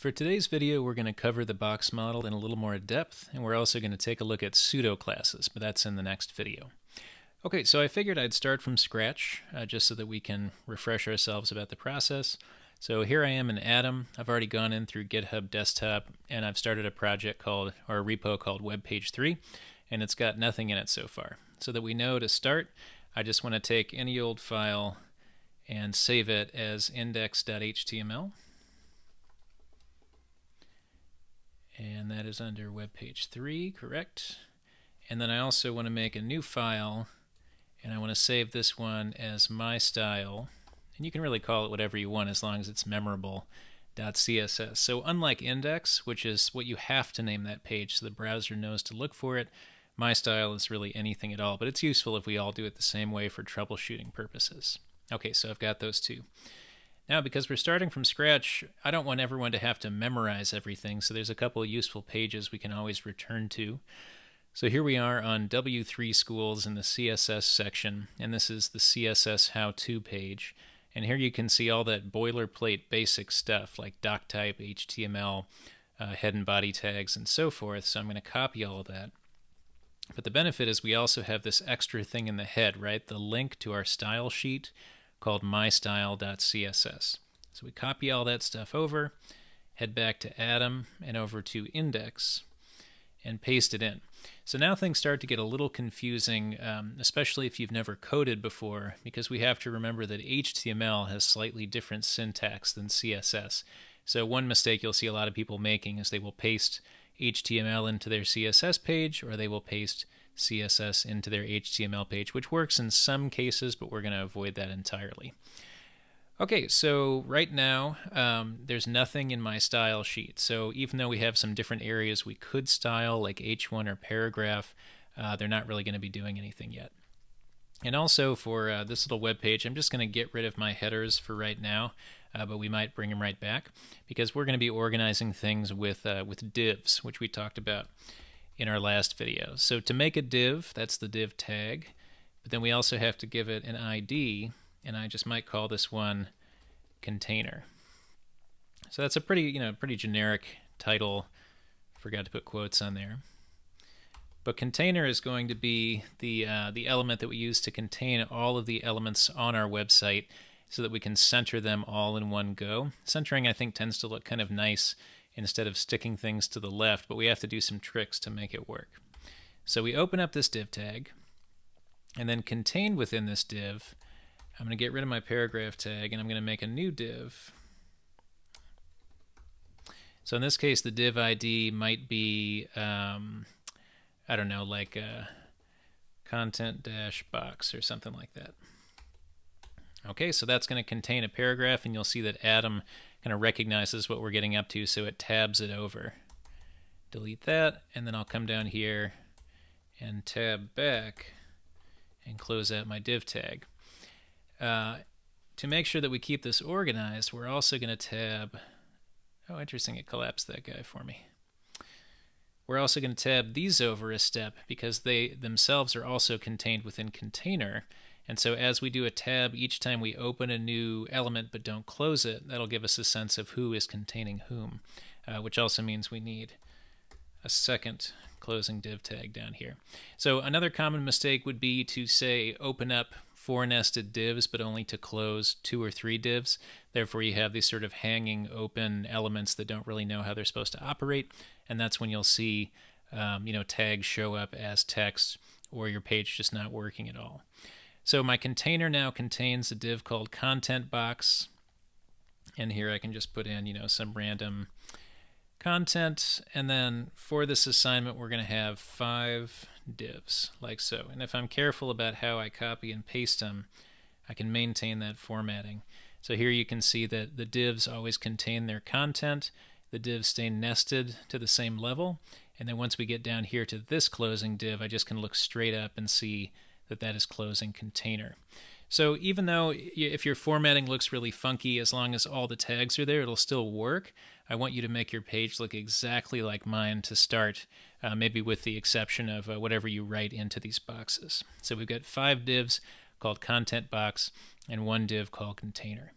For today's video, we're going to cover the box model in a little more depth, and we're also going to take a look at pseudo-classes, but that's in the next video. Okay, so I figured I'd start from scratch, uh, just so that we can refresh ourselves about the process. So here I am in Atom. I've already gone in through GitHub Desktop, and I've started a project called, or a repo called Webpage3, and it's got nothing in it so far. So that we know to start, I just want to take any old file and save it as index.html and that is under web page 3, correct? And then I also want to make a new file, and I want to save this one as my style, and you can really call it whatever you want as long as it's memorable. .css. So unlike index, which is what you have to name that page so the browser knows to look for it, my style is really anything at all, but it's useful if we all do it the same way for troubleshooting purposes. Okay, so I've got those two. Now, because we're starting from scratch, I don't want everyone to have to memorize everything, so there's a couple useful pages we can always return to. So here we are on W3 Schools in the CSS section, and this is the CSS How-To page. And here you can see all that boilerplate basic stuff like doc type, HTML, uh, head and body tags, and so forth. So I'm going to copy all of that. But the benefit is we also have this extra thing in the head, right? The link to our style sheet called mystyle.css. So we copy all that stuff over, head back to Atom and over to Index, and paste it in. So now things start to get a little confusing, um, especially if you've never coded before, because we have to remember that HTML has slightly different syntax than CSS. So one mistake you'll see a lot of people making is they will paste HTML into their CSS page, or they will paste CSS into their HTML page, which works in some cases, but we're going to avoid that entirely. Okay, so right now um, there's nothing in my style sheet. So even though we have some different areas we could style, like H1 or paragraph, uh, they're not really going to be doing anything yet. And also for uh, this little web page, I'm just going to get rid of my headers for right now, uh, but we might bring them right back because we're going to be organizing things with uh, with divs, which we talked about in our last video. So to make a div, that's the div tag, but then we also have to give it an ID, and I just might call this one container. So that's a pretty, you know, pretty generic title. Forgot to put quotes on there. But container is going to be the uh, the element that we use to contain all of the elements on our website so that we can center them all in one go. Centering, I think, tends to look kind of nice instead of sticking things to the left, but we have to do some tricks to make it work. So we open up this div tag, and then contained within this div, I'm going to get rid of my paragraph tag, and I'm going to make a new div. So in this case, the div ID might be, um, I don't know, like content-box or something like that. Okay, so that's going to contain a paragraph, and you'll see that Adam kind of recognizes what we're getting up to, so it tabs it over. Delete that, and then I'll come down here and tab back and close out my div tag. Uh, to make sure that we keep this organized, we're also going to tab... Oh, interesting, it collapsed that guy for me. We're also going to tab these over a step because they themselves are also contained within container, and so as we do a tab, each time we open a new element but don't close it, that'll give us a sense of who is containing whom, uh, which also means we need a second closing div tag down here. So another common mistake would be to say open up four nested divs but only to close two or three divs. Therefore you have these sort of hanging open elements that don't really know how they're supposed to operate and that's when you'll see um, you know tags show up as text or your page just not working at all. So my container now contains a div called content box. And here I can just put in, you know, some random content. And then for this assignment, we're going to have five divs like so. And if I'm careful about how I copy and paste them, I can maintain that formatting. So here you can see that the divs always contain their content. The divs stay nested to the same level. And then once we get down here to this closing div, I just can look straight up and see that that is closing container. So even though if your formatting looks really funky, as long as all the tags are there, it'll still work. I want you to make your page look exactly like mine to start, uh, maybe with the exception of uh, whatever you write into these boxes. So we've got five divs called content box and one div called container.